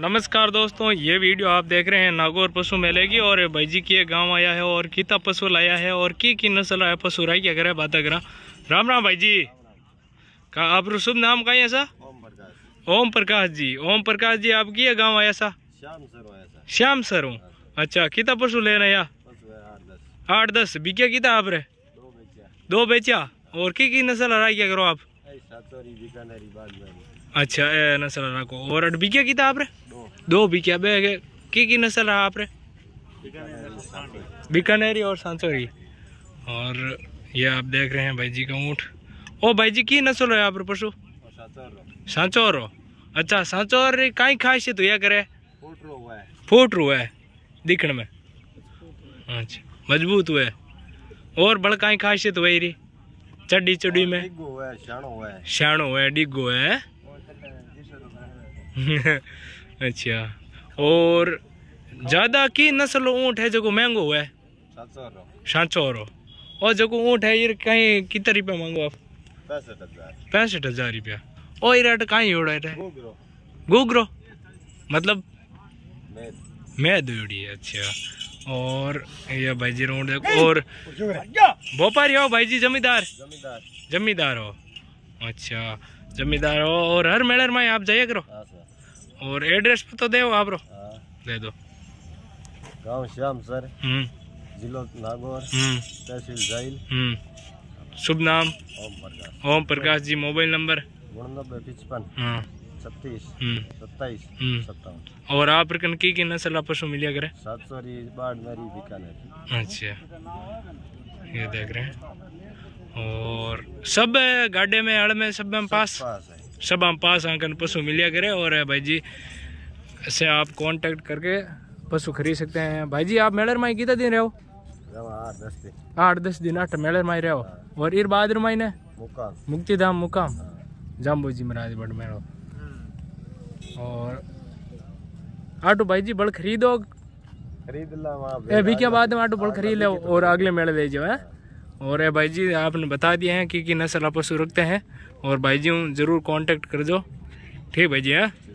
नमस्कार दोस्तों ये वीडियो आप देख रहे हैं नागौर पशु मेले की और भाई जी की गांव आया है और कितना पशु लाया है और की की नस्ल आया पशु राय की अगर बात अगर राम राम भाई जी का आप शुभ नाम का है सा ओम प्रकाश जी ओम प्रकाश जी आप की गाँव आया सा श्याम सर हूँ अच्छा कितना पशु लेना या आठ दस बिकिया कितना आप रे दो बेचा और की की नस्ल आ क्या करो आप अच्छा नस्ल हरा को और अडबिकिया कितना आप रे दो भी क्या बे की की नस्ल रहा आप बीकानेरी और सांसोरी और ये आप देख रहे हैं भाई जी का ऊँट ओ भाई जी की नस्ल है आप पशु सांचोर अच्छा सांचोर का ही कई तो यह करे फूट हुआ है दिखण में अच्छा मजबूत हुए और बड़ का कई तो वही रही चड्डी चुडी में श्याणो है डिगो है अच्छा और ज़्यादा की नस्ल ऊँट है जो महंगो हुआ है और जो ऊँट है ये कहीं कितने रुपया मांगो आप पैंसठ हज़ार रुपया और ये रेट कहीं उड़ा है गोगरो मतलब मैं दौड़ी है अच्छा और ये भाई जी रोड और भोपारी हो भाई जी जमींदार जमींदार जमींदार हो अच्छा जमींदार हो और हर मेलर में आप जाइए करो हाँ, और एड्रेस तो दे आप रो हाँ। दे दो गांव श्याम सर हम्म। जिला नागौर हम्म। तहसील जाइल हम्म। शुभ नाम ओम प्रकाश ओम प्रकाश जी मोबाइल नंबर पचपन हाँ। और आप रकन की की नस्ल पशु मिलिया करे सात सौ बाड़मेरी बीकानेर अच्छा ये देख रहे हैं और सब गाड़े में अड़ में सब में पास, पास है सब हम पास आकर पशु मिलिया करें और भाई जी से आप कांटेक्ट करके पशु खरीद सकते हैं भाई जी आप मेलर माई कितना दिन रहे हो आठ दस दिन आठ मेलर माई रहे हो हाँ। और इर बहादुर माई ने मुक्ति धाम मुकाम हाँ। जाम्बू जी महाराज बड़ मेड़ो हम्म। और आटो भाई जी बड़ खरीदो खरीद ला भी क्या बात है आटो बड़ खरीद लो और अगले मेले ले जाओ है और भाई जी आपने बता दिया है कि, कि नस्ल आपस रखते हैं और भाई जी ज़रूर कांटेक्ट कर दो ठीक भाई जी हाँ